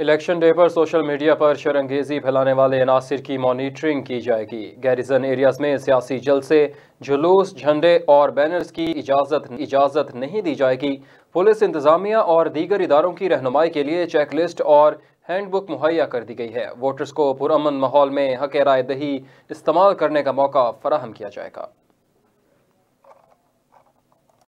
election day पर social media पर शरंगेजी फैलाने वाले अनासर की मॉनिटरिंग की जाएगी गैरिजन एरियाज में सियासी जलसे जुलूस झंडे और बैनर्स की इजाज़त इजाज़त नहीं दी जाएगी पुलिस इंतजामिया और दीगर इदारों की रहनुमाई के लिए चेक लिस्ट और हैंडबुक मुहैया कर दी गई है वोटर्स को पुरमन माहौल में हक राय दही इस्तेमाल करने का मौका फराहम किया जाएगा